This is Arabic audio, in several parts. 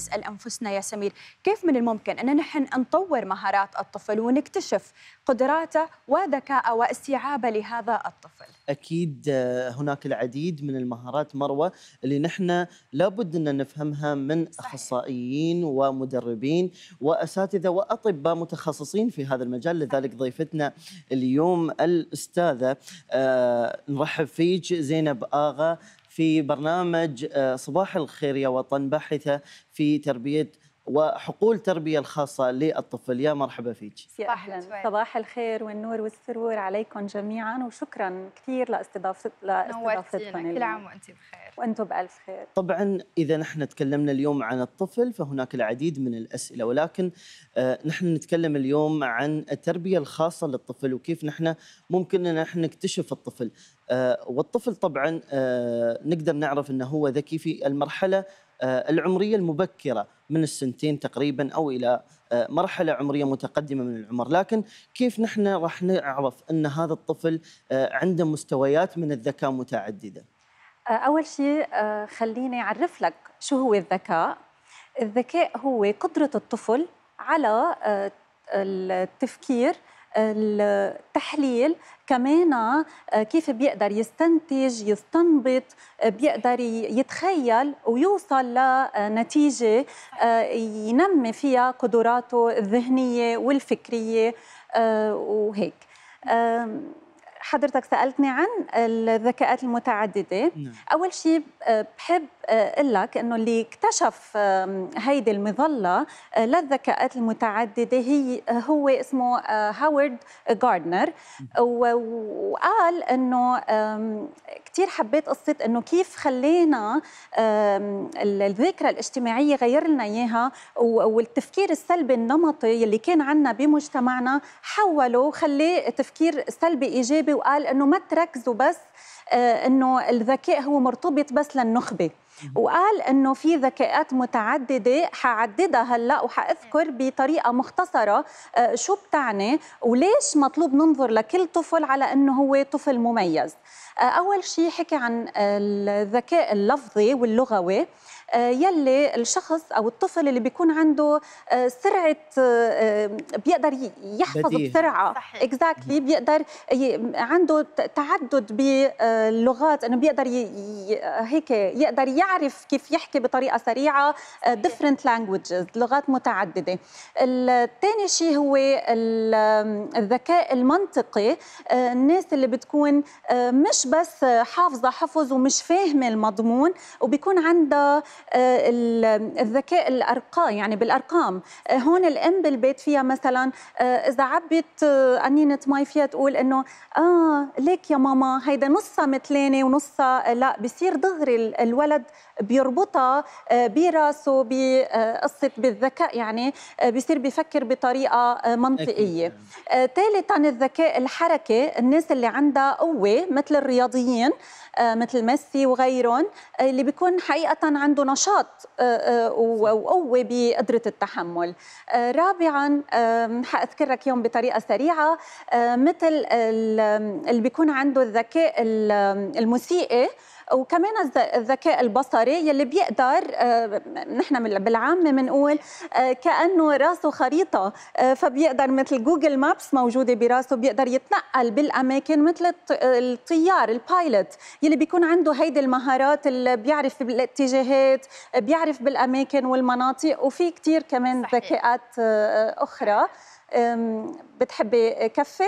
نسال انفسنا يا سمير كيف من الممكن ان نحن نطور مهارات الطفل ونكتشف قدراته وذكاءه واستيعابه لهذا الطفل اكيد آه، هناك العديد من المهارات مروه اللي نحن لابد ان نفهمها من صحيح. اخصائيين ومدربين واساتذه واطباء متخصصين في هذا المجال لذلك ضيفتنا اليوم الاستاذه آه، نرحب فيك زينب اغا في برنامج آه، صباح الخير يا وطن باحثة في تربية وحقول تربية الخاصة للطفل يا مرحبا فيك أهلا صباح الخير والنور والسرور عليكم جميعا وشكرا كثير لاستضافة لاستضافتكم كل عام وأنت بخير وأنتم بألف خير طبعا إذا نحن تكلمنا اليوم عن الطفل فهناك العديد من الأسئلة ولكن آه، نحن نتكلم اليوم عن التربية الخاصة للطفل وكيف نحن ممكن أن نحن نكتشف الطفل آه، والطفل طبعا آه، نقدر نعرف أنه هو ذكي في المرحلة آه، العمريه المبكره من السنتين تقريبا او الى آه، مرحله عمريه متقدمه من العمر، لكن كيف نحن راح نعرف ان هذا الطفل آه، عنده مستويات من الذكاء متعدده؟ اول شيء خليني اعرف لك شو هو الذكاء. الذكاء هو قدره الطفل على التفكير التحليل كمان آه، كيف بيقدر يستنتج يستنبط آه، بيقدر يتخيل ويوصل لنتيجة آه، ينمي فيها قدراته الذهنية والفكرية وهيك حضرتك سالتني عن الذكاءات المتعدده نعم. اول شيء آه، بحب آه، اقول لك انه اللي اكتشف هيدي المظله آه، للذكاءات المتعدده هي هو اسمه هاورد جاردنر وقال انه كثير حبيت قصه انه كيف خلينا الذاكره الاجتماعيه غير لنا اياها والتفكير السلبي النمطي اللي كان عندنا بمجتمعنا حوله خليه تفكير سلبي ايجابي وقال انه ما تركزوا بس آه، انه الذكاء هو مرتبط بس للنخبه وقال انه في ذكاءات متعدده حعددها هلا وحاذكر بطريقه مختصره آه، شو بتعني وليش مطلوب ننظر لكل طفل على انه هو طفل مميز آه، اول شيء حكي عن الذكاء اللفظي واللغوي آه، يلي الشخص او الطفل اللي بيكون عنده آه، سرعه آه، بيقدر يحفظ بديه. بسرعه اكزاكتلي exactly. بيقدر عنده تعدد باللغات انه بيقدر ي... هيك يقدر يعرف كيف يحكي بطريقه سريعه ديفرنت لانجويجز لغات متعدده الثاني شيء هو الذكاء المنطقي الناس اللي بتكون مش بس حافظه حفظ ومش فاهمه المضمون وبيكون عندها آه، الذكاء الارقام يعني بالارقام آه، هون الام بالبيت فيها مثلا آه، اذا عبت قنينه مي فيها تقول انه اه ليك يا ماما هيدا نصها متلانه ونصها لا بصير دغري الولد بيربطها براسه بقصه بالذكاء يعني بصير بفكر بطريقه منطقيه ثالثا الذكاء الحركي الناس اللي عندها قوه مثل الرياضيين مثل ميسي وغيرهم اللي بيكون حقيقه عندهم نشاط آه، آه، وقوه بقدره التحمل آه، رابعا حاذكرك يوم بطريقه سريعه مثل اللي بيكون عنده الذكاء الموسيقي وكمان الذكاء البصري يلي بيقدر آه، نحن بالعامة بنقول آه، كأنه راسه خريطة آه، فبيقدر مثل جوجل مابس موجودة براسه بيقدر يتنقل بالأماكن مثل الطيار البايلوت يلي بيكون عنده هيدي المهارات اللي بيعرف بالاتجاهات بيعرف بالأماكن والمناطق وفي كتير كمان ذكاءات أخرى بتحبي كفي؟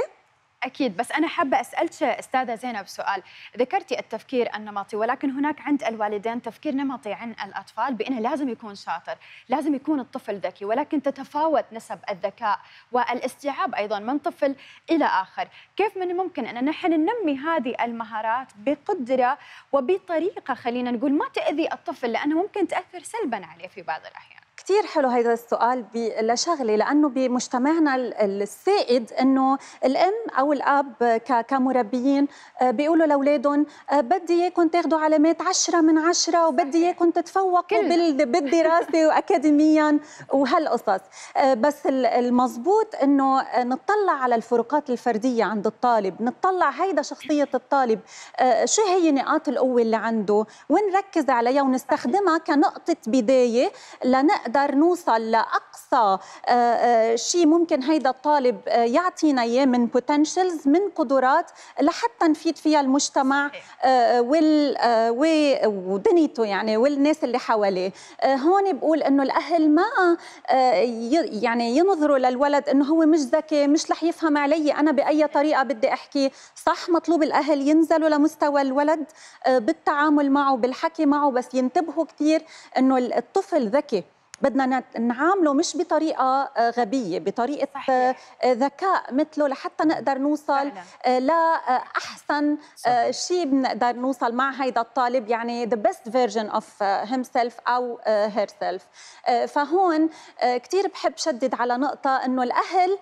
أكيد بس أنا حابة أسألك أستاذة زينب سؤال ذكرتي التفكير النمطي ولكن هناك عند الوالدين تفكير نمطي عن الأطفال بأنه لازم يكون شاطر لازم يكون الطفل ذكي ولكن تتفاوت نسب الذكاء والاستيعاب أيضا من طفل إلى آخر كيف من الممكن أن نحن ننمي هذه المهارات بقدرة وبطريقة خلينا نقول ما تأذي الطفل لأنه ممكن تأثر سلبا عليه في بعض الأحيان كثير حلو هذا السؤال لشغله لانه بمجتمعنا السائد انه الام او الاب كمربيين آه، بيقولوا لاولادهم آه، بدي اياكم تاخذوا علامات 10 من 10 وبدي اياكم تتفوقوا بالدراسه واكاديميا وهالقصص آه، بس المضبوط انه نطلع على الفروقات الفرديه عند الطالب نطلع هيدا شخصيه الطالب شو هي نقاط القوه اللي عنده ونركز عليها ونستخدمها كنقطه بدايه لنقل نقدر نوصل لاقصى آه، آه، شيء ممكن هيدا الطالب آه، يعطينا اياه من بوتنشلز من قدرات لحتى نفيد فيها المجتمع وال ودنيته يعني والناس اللي حواليه هون بقول انه الاهل ما يعني ينظروا للولد انه هو مش ذكي مش رح يفهم علي انا باي طريقه بدي احكي صح مطلوب الاهل ينزلوا لمستوى الولد بالتعامل معه بالحكي معه بس ينتبهوا كثير انه الطفل ذكي بدنا نعامله مش بطريقه آه، غبيه بطريقه صحيح. آه، آه، ذكاء مثله لحتى نقدر نوصل لاحسن شيء بنقدر نوصل مع هيدا الطالب يعني the best version of himself او herself فهون كثير بحب شدد على نقطه انه الاهل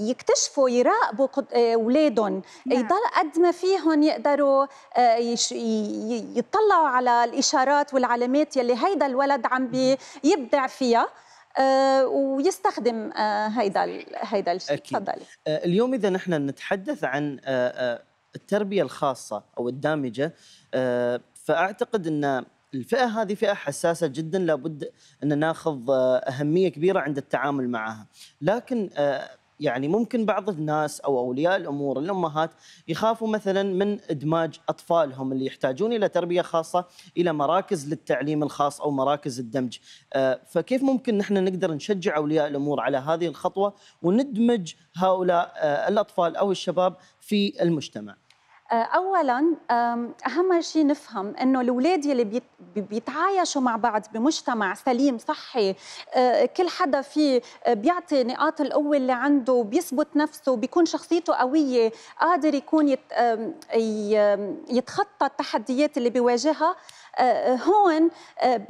يكتشفوا يراقبوا اولادهم نعم. يضل قد ما فيهم يقدروا يطلعوا على الاشارات والعلامات يلي هيدا الولد عم بي يبدع فيها آه، ويستخدم آه، هيدا هيدا الشيء تفضلي آه، اليوم اذا نحن نتحدث عن التربيه الخاصه او الدامجه فاعتقد ان الفئه هذه فئه حساسه جدا لابد ان ناخذ اهميه كبيره عند التعامل معها لكن يعني ممكن بعض الناس او اولياء الامور الامهات يخافوا مثلا من ادماج اطفالهم اللي يحتاجون الى تربيه خاصه الى مراكز للتعليم الخاص او مراكز الدمج آه، فكيف ممكن نحن نقدر نشجع اولياء الامور على هذه الخطوه وندمج هؤلاء آه، الاطفال او الشباب في المجتمع آه، اولا اهم شيء نفهم انه الاولاد يلي بيتعايشوا مع بعض بمجتمع سليم صحي آه، كل حدا فيه آه، بيعطي نقاط القوه اللي عنده بيثبت نفسه بيكون شخصيته قويه قادر يكون يتخطى التحديات اللي بيواجهها هون آه،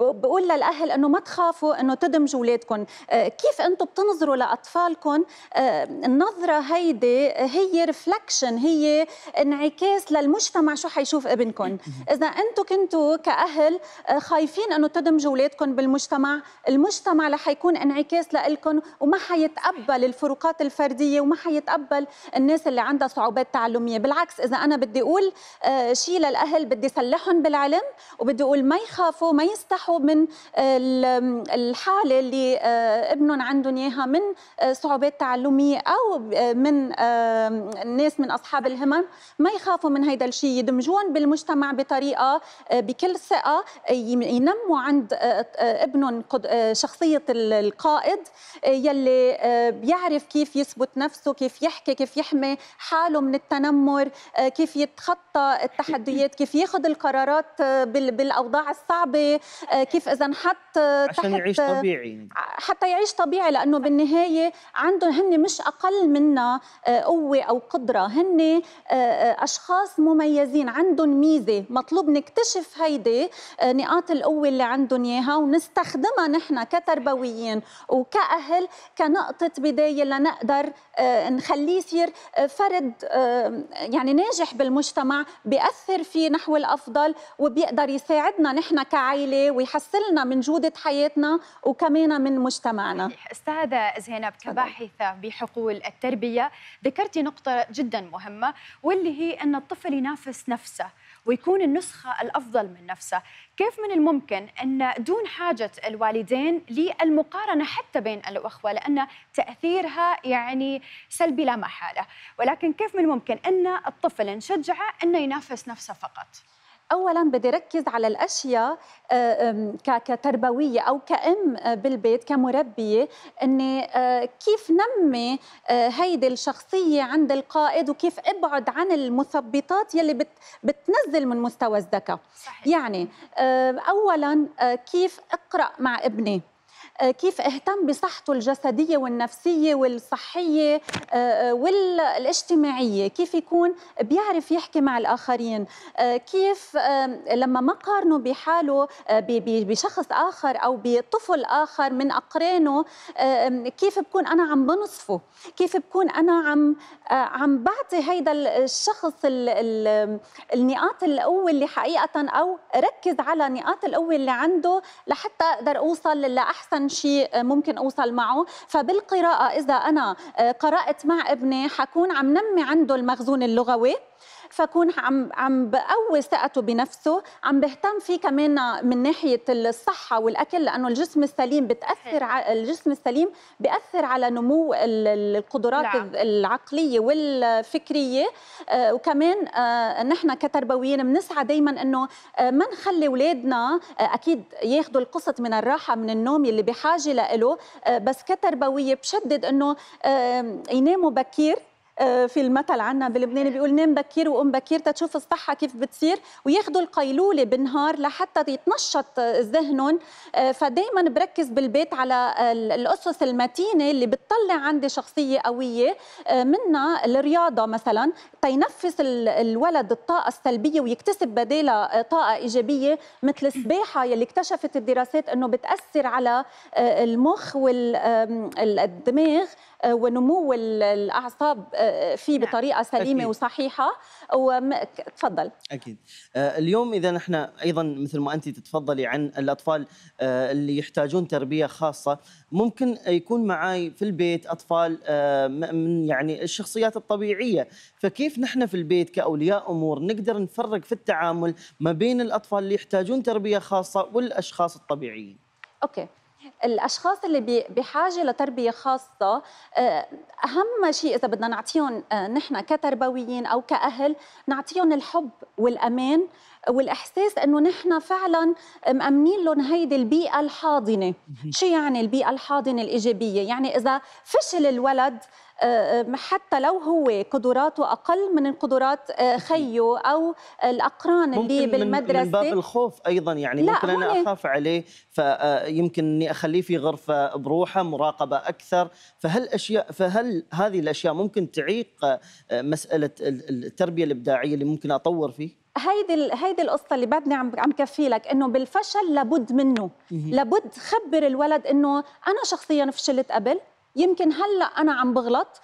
بقول للاهل انه ما تخافوا انه تدمجوا اولادكم آه، كيف انتم بتنظروا لاطفالكم آه، النظره هيدي هي ريفلكشن هي انعكاس للمجتمع شو حيشوف ابنكم اذا انتم كنتوا كاهل خايفين انه تدمجوا اولادكم بالمجتمع المجتمع رح يكون انعكاس لكم وما حيتقبل الفروقات الفرديه وما حيتقبل الناس اللي عندها صعوبات تعلميه بالعكس اذا انا بدي اقول شيء للاهل بدي سلحهم بالعلم وبدي اقول ما يخافوا ما يستحوا من آه، الحاله اللي آه، ابنهم عندهم اياها من آه، صعوبات تعلميه او من الناس من اصحاب الهمم ما يخافوا من هيدا الشيء يدمجون بالمجتمع بطريقه بكل ثقه ينموا عند ابنهم شخصيه القائد يلي بيعرف كيف يثبت نفسه كيف يحكي كيف يحمي حاله من التنمر كيف يتخطى التحديات كيف ياخذ القرارات بالاوضاع الصعبه آه، كيف اذا حط آه، عشان يعيش طبيعي آه، حتى يعيش طبيعي لانه بالنهايه عندهم هن مش اقل منا قوه او قدره هن اشخاص مميزين عندهم ميزه مطلوب نكتشف هيدي نقاط القوه اللي عندهم اياها ونستخدمها نحن كتربويين وكاهل كنقطه بدايه لنقدر نخليه يصير فرد يعني ناجح بالمجتمع بياثر فيه نحو الافضل وبي يقدر يساعدنا نحن كعائله ويحسلنا من جوده حياتنا وكمان من مجتمعنا صحيح. استاذه زينب كباحثه بحقول التربيه ذكرتي نقطه جدا مهمه واللي هي ان الطفل ينافس نفسه ويكون النسخة الأفضل من نفسه كيف من الممكن أن دون حاجة الوالدين للمقارنة حتى بين الأخوة لأن تأثيرها يعني سلبي لا محالة ولكن كيف من الممكن أن الطفل نشجعه أنه ينافس نفسه فقط اولا بدي ركز على الاشياء آه، كتربويه او كام آه، بالبيت كمربيه اني آه، كيف نمي هيدي الشخصيه عند القائد وكيف ابعد عن المثبطات يلي بتنزل من مستوى الذكاء يعني اولا كيف اقرا مع ابني آه، كيف اهتم بصحته الجسديه والنفسيه والصحيه آه، آه، والاجتماعيه كيف يكون بيعرف يحكي مع الاخرين كيف لما ما قارنه بحاله بشخص اخر او بطفل اخر من اقرانه كيف بكون انا عم بنصفه كيف بكون انا عم عم بعطي هيدا الشخص الـ الـ النقاط القوه اللي حقيقه او ركز على نقاط القوه اللي عنده لحتى اقدر اوصل لاحسن شيء ممكن اوصل معه فبالقراءه اذا انا آه، قرات مع ابني حكون عم نمي عنده المخزون اللغوي فكون عم عم بقوي ثقته بنفسه عم بهتم فيه كمان من ناحيه الصحه والاكل لانه الجسم السليم بتاثر على الجسم السليم بياثر على نمو القدرات نعم. العقليه والفكريه آه، وكمان آه، نحن كتربويين بنسعى دائما انه آه، ما نخلي اولادنا اكيد ياخذوا القسط من الراحه من النوم اللي بحاجه له بس كتربويه بشدد انه يناموا بكير آه، في المثل عندنا بلبنان بيقول نام بكير وقوم بكير تتشوف الصحه كيف بتصير وياخذوا القيلوله بالنهار لحتى يتنشط ذهنهم آه، فدائما بركز بالبيت على الاسس المتينه اللي بتطلع عندي شخصيه قويه آه، منها الرياضه مثلا تينفس الولد الطاقه السلبيه ويكتسب بدالها طاقه ايجابيه مثل السباحه يلي اكتشفت الدراسات انه بتاثر على المخ والدماغ آه، ونمو الاعصاب آه، فيه نعم، بطريقه سليمه أكيد. وصحيحه تفضل اكيد آه، اليوم اذا نحن ايضا مثل ما انت تتفضلي عن الاطفال اللي يحتاجون تربيه خاصه ممكن يكون معي في البيت اطفال من يعني الشخصيات الطبيعيه فكيف نحن في البيت كاولياء امور نقدر نفرق في التعامل ما بين الاطفال اللي يحتاجون تربيه خاصه والاشخاص الطبيعيين اوكي الاشخاص اللي بحاجه لتربيه خاصه آه، اهم شيء اذا بدنا نعطيهم آه، نحن كتربويين او كاهل نعطيهم الحب والامان والاحساس انه نحن فعلا مامنين لهم هيدي البيئه الحاضنه شو يعني البيئه الحاضنه الايجابيه يعني اذا فشل الولد آه، آه، حتى لو هو قدراته اقل من قدرات آه، خيه او الاقران اللي بالمدرسه من باب الخوف ايضا يعني لا ممكن انا اخاف عليه فيمكن اني اخليه في غرفه بروحه مراقبه اكثر فهل اشياء فهل هذه الاشياء ممكن تعيق مساله التربيه الابداعيه اللي ممكن اطور فيه هيدي هيدي القصه اللي بعدني عم عم كفي لك انه بالفشل لابد منه لابد خبر الولد انه انا شخصيا فشلت قبل يمكن هلا انا عم بغلط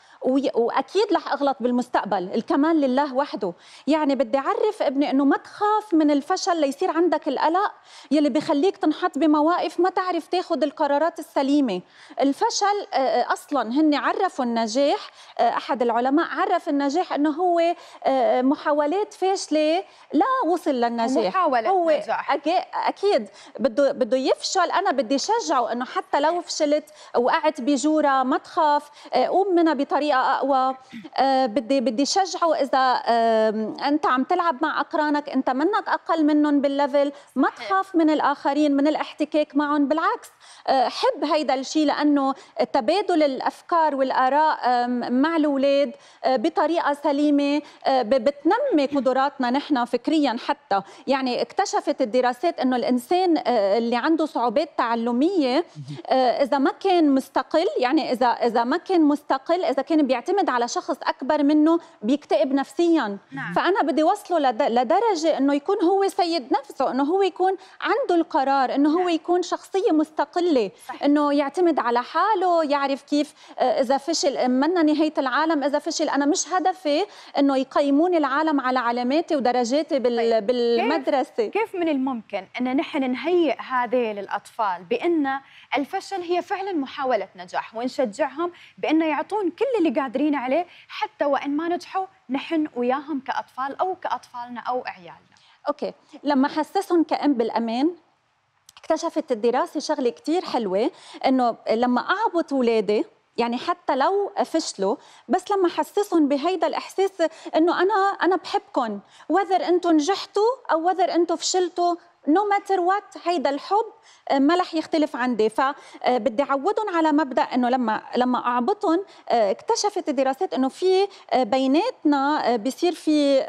واكيد رح اغلط بالمستقبل الكمال لله وحده يعني بدي اعرف ابني انه ما تخاف من الفشل ليصير عندك القلق يلي بخليك تنحط بمواقف ما تعرف تاخذ القرارات السليمه الفشل آه، آه، اصلا هن عرفوا النجاح آه، احد العلماء عرف النجاح انه هو محاولات فاشله لا وصل للنجاح محاولة هو نجاح. اكيد بده بده يفشل انا بدي شجعه انه حتى لو فشلت وقعت بجوره ما تخاف قوم منها بطريقه بطريقه اقوى آه، بدي بدي شجعه اذا انت عم تلعب مع اقرانك انت منك اقل منهم بالليفل ما تخاف من الاخرين من الاحتكاك معهم بالعكس آه، حب هيدا الشيء لانه تبادل الافكار والاراء مع الاولاد آه، بطريقه سليمه بتنمي قدراتنا نحن فكريا حتى يعني اكتشفت الدراسات انه الانسان اللي عنده صعوبات تعلميه اذا ما كان مستقل يعني اذا اذا ما كان مستقل اذا كان بيعتمد على شخص اكبر منه بيكتئب نفسيا نعم. فانا بدي اوصله لدرجه انه يكون هو سيد نفسه انه هو يكون عنده القرار انه نعم. هو يكون شخصيه مستقله صحيح. انه يعتمد على حاله يعرف كيف آه، اذا فشل منا نهايه العالم اذا فشل انا مش هدفي انه يقيموني العالم على علاماتي ودرجاتي بال... طيب. بالمدرسه كيف من الممكن ان نحن نهيئ هذه للاطفال بان الفشل هي فعلا محاوله نجاح ونشجعهم بان يعطون كل اللي قادرين عليه حتى وان ما نجحوا نحن وياهم كاطفال او كاطفالنا او عيالنا. اوكي، لما حسسهم كأم بالأمان اكتشفت الدراسة شغلة كثير حلوة انه لما اعبط اولادي يعني حتى لو فشلوا بس لما حسسهم بهيدا الاحساس انه انا انا بحبكم وذر انتم نجحتوا او وذر انتم فشلتوا نو ماتر وات هيدا الحب آه، ما رح يختلف عندي فبدي آه، اعودهم على مبدا انه لما لما اعبطهم آه، اكتشفت الدراسات انه في بيناتنا بصير في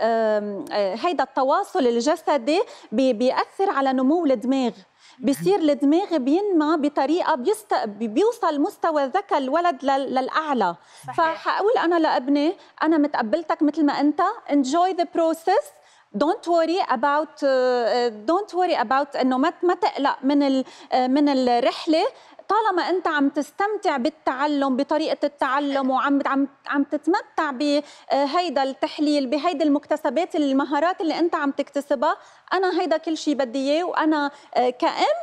هيدا التواصل الجسدي بياثر على نمو الدماغ بصير الدماغ بينمى بطريقه بيست... بيوصل مستوى ذكاء الولد لل... للاعلى فحقول انا لابني انا متقبلتك مثل ما انت انجوي ذا بروسيس دونت وري اباوت دونت وري اباوت انه ما ما تقلق من ال uh, من الرحله طالما انت عم تستمتع بالتعلم بطريقه التعلم وعم عم عم تتمتع بهيدا uh, التحليل بهيدي المكتسبات المهارات اللي انت عم تكتسبها انا هيدا كل شيء بدي اياه وانا uh, كأم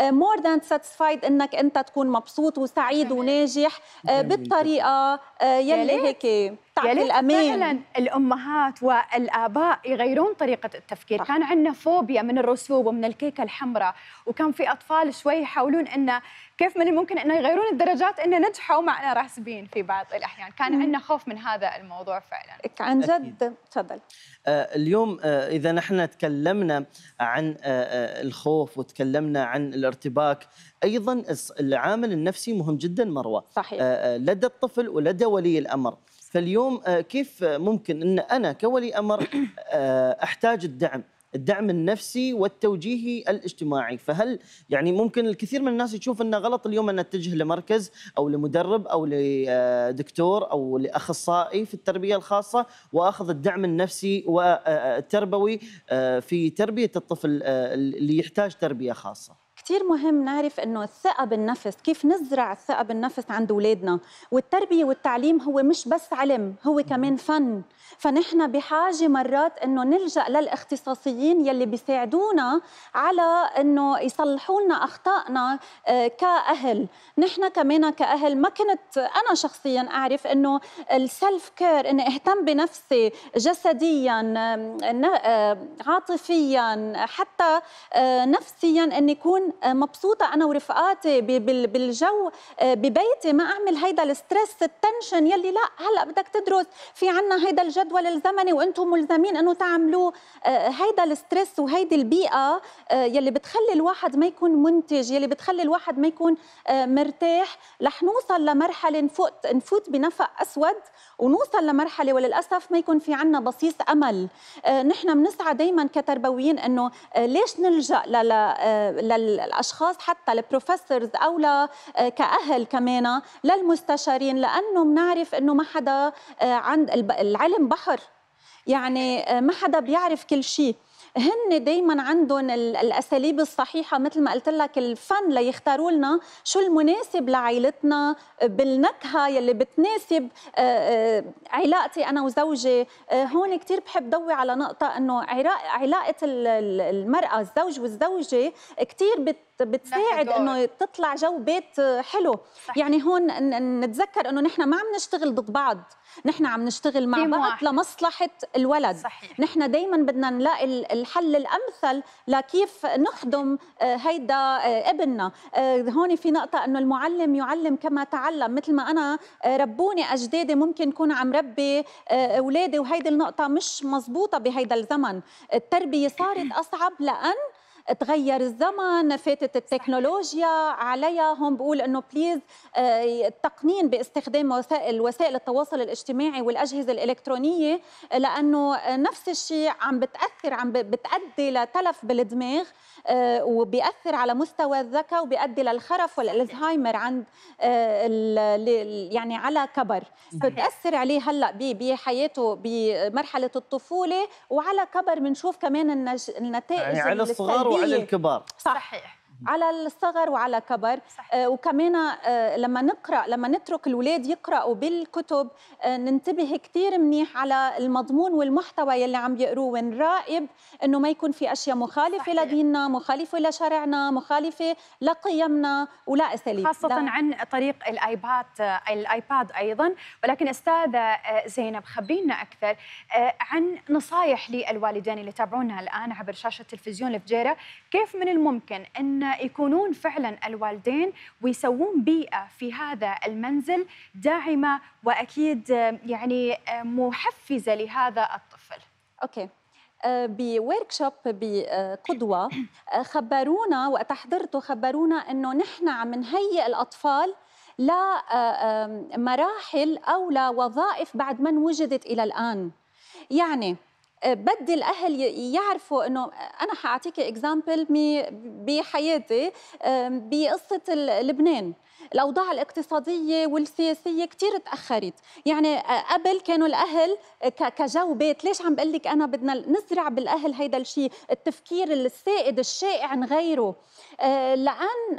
مور ذان ساتيسفايد انك انت تكون مبسوط وسعيد وناجح بالطريقه يلي هيك تعطي ليت الأمين فعلا الأمهات والآباء يغيرون طريقة التفكير كان عندنا فوبيا من الرسوب ومن الكيكة الحمراء وكان في أطفال شوي يحاولون أنه كيف من الممكن أنه يغيرون الدرجات أنه نجحوا معنا راسبين في بعض الأحيان كان عندنا خوف من هذا الموضوع فعلا عن جد تفضل آه، اليوم آه، إذا نحن تكلمنا عن آه، الخوف وتكلمنا عن الارتباك أيضا العامل النفسي مهم جدا مروة صحيح. لدى الطفل ولدى ولي الأمر فاليوم آه، كيف ممكن ان انا كولي امر آه، احتاج الدعم الدعم النفسي والتوجيهي الاجتماعي فهل يعني ممكن الكثير من الناس يشوف انه غلط اليوم ان اتجه لمركز او لمدرب او لدكتور آه، او لاخصائي في التربيه الخاصه واخذ الدعم النفسي والتربوي في تربيه الطفل اللي يحتاج تربيه خاصه كثير مهم نعرف انه الثقه بالنفس كيف نزرع الثقه بالنفس عند اولادنا والتربيه والتعليم هو مش بس علم هو كمان فن فنحن بحاجه مرات انه نلجا للاختصاصيين يلي بيساعدونا على انه يصلحوا لنا اخطائنا آه، كاهل نحن كمان كاهل ما كنت انا شخصيا اعرف انه السلف كير اني اهتم بنفسي جسديا آه، عاطفيا حتى آه، نفسيا ان يكون آه، مبسوطه انا ورفقاتي بالجو آه، ببيتي ما اعمل هيدا الستريس التنشن يلي لا هلا بدك تدرس في عنا هيدا الجدول الزمني وانتم ملزمين انه تعملوه آه، هيدا الستريس وهيدي البيئه يلي بتخلي الواحد ما يكون منتج يلي بتخلي الواحد ما يكون مرتاح رح نوصل لمرحله نفوت نفوت بنفق اسود ونوصل لمرحله وللاسف ما يكون في عنا بصيص امل نحن بنسعى دائما كتربويين انه ليش نلجا لل للاشخاص حتى البروفيسورز او آه، كاهل كمان للمستشارين لانه بنعرف انه ما حدا آه، عند العلم بحر يعني آه، ما حدا بيعرف كل شيء هن دايما عندهم الاساليب الصحيحه مثل ما قلت لك الفن ليختاروا لنا شو المناسب لعائلتنا بالنكهه يلي بتناسب آه، آه، علاقتي انا وزوجي آه، هون كثير بحب ضوي على نقطه انه علاقه المراه الزوج والزوجه كثير بت بتساعد انه تطلع جو بيت حلو صحيح. يعني هون نتذكر انه نحن ما عم نشتغل ضد بعض نحن عم نشتغل مع بعض واحد. لمصلحه الولد صحيح. نحن دائما بدنا نلاقي الحل الامثل لكيف نخدم آه، هيدا آه، ابننا آه، هون في نقطه انه المعلم يعلم كما تعلم مثل ما انا ربوني اجدادي ممكن كون عم ربي اولادي وهيدي النقطه مش مزبوطه بهيدا الزمن التربيه صارت اصعب لان تغير الزمن فاتت التكنولوجيا عليها هم بقول انه بليز آه، التقنين باستخدام وسائل وسائل التواصل الاجتماعي والاجهزه الالكترونيه لانه نفس الشيء عم بتاثر عم بتادي لتلف بالدماغ آه، وبيأثر على مستوى الذكاء وبيؤدي للخرف والالزهايمر عند آه، يعني على كبر بتأثر عليه هلا بحياته بمرحله الطفوله وعلى كبر بنشوف كمان النتائج يعني على الصغار وعلى الكبار صحيح على الصغر وعلى كبر صحيح. آه، وكمان آه، لما نقرا لما نترك الاولاد يقراوا بالكتب آه، ننتبه كثير منيح على المضمون والمحتوى يلي عم يقروه ونراقب انه ما يكون في اشياء مخالفه صحيح. لديننا مخالفه لشرعنا مخالفه لقيمنا ولا اساليب خاصه لا. عن طريق الايباد الايباد ايضا ولكن استاذه زينب خبرينا اكثر عن نصائح للوالدين اللي يتابعونا الان عبر شاشه تلفزيون الفجيره كيف من الممكن ان يكونون فعلا الوالدين ويسوون بيئه في هذا المنزل داعمه واكيد يعني محفزه لهذا الطفل. اوكي. آه، بورك شوب بقدوه آه، خبرونا وقت حضرته خبرونا انه نحن عم نهيئ الاطفال لمراحل آه، او لوظائف بعد ما وجدت الى الان يعني آه، بدي الاهل يعرفوا انه انا حاعطيك اكزامبل بحياتي بقصه لبنان الاوضاع الاقتصاديه والسياسيه كثير تاخرت يعني آه، قبل كانوا الاهل آه، كجو بيت ليش عم بقول لك انا بدنا نزرع بالاهل هيدا الشيء التفكير السائد الشائع نغيره آه، لان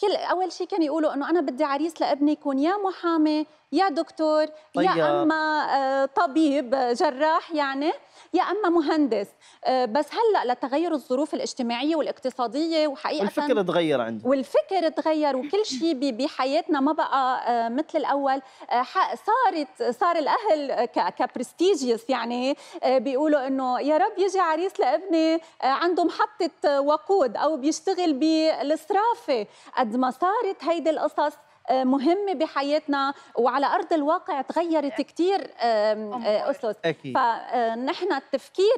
كل اول شيء كانوا يقولوا انه انا بدي عريس لابني يكون يا محامي يا دكتور طيب. يا اما طبيب جراح يعني يا اما مهندس بس هلا لتغير الظروف الاجتماعيه والاقتصاديه وحقيقه الفكر تغير عندي والفكر تغير وكل شيء بحياتنا ما بقى آه، مثل الاول آه، صارت صار الاهل آه، كبرستيجيوس يعني بيقولوا انه يا رب يجي عريس لابني عنده محطه وقود او بيشتغل بالصرافه قد ما صارت هيدي القصص مهمة بحياتنا وعلى أرض الواقع تغيرت كثير أسس أكيد. فنحن التفكير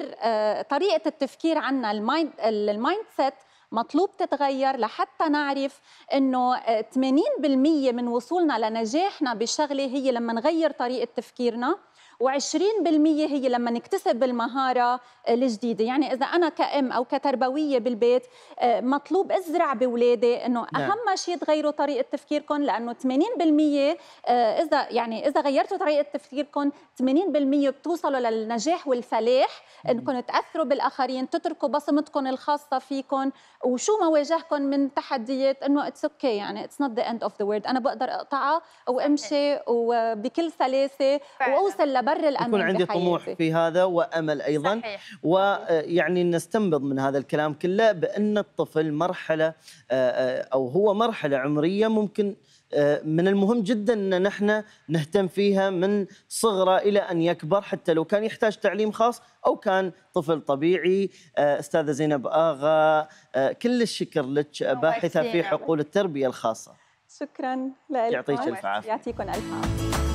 طريقة التفكير عنا المايند سيت مطلوب تتغير لحتى نعرف انه 80% من وصولنا لنجاحنا بشغله هي لما نغير طريقه تفكيرنا و20% هي لما نكتسب المهارة الجديدة يعني إذا أنا كأم أو كتربوية بالبيت آه، مطلوب أزرع بولادي أنه نعم. أهم شيء تغيروا طريقة تفكيركم لأنه 80% آه، إذا يعني إذا غيرتوا طريقة تفكيركم 80% بتوصلوا للنجاح والفلاح أنكم تأثروا بالآخرين تتركوا بصمتكم الخاصة فيكم وشو ما واجهكم من تحديات أنه اتس اوكي okay يعني اتس نوت ذا اند اوف ذا world أنا بقدر أقطعها وأمشي وبكل سلاسة وأوصل بر الامل يكون عندي بحياتي. طموح في هذا وامل ايضا صحيح. ويعني آه، نستنبط من هذا الكلام كله بان الطفل مرحله آه، آه، او هو مرحله عمريه ممكن من المهم جدا ان نحن نهتم فيها من صغره الى ان يكبر حتى لو كان يحتاج تعليم خاص او كان طفل طبيعي استاذه زينب اغا كل الشكر لك باحثه في حقول التربيه الخاصه شكرا لك يعطيك الف عافيه يعطيكم الف عافيه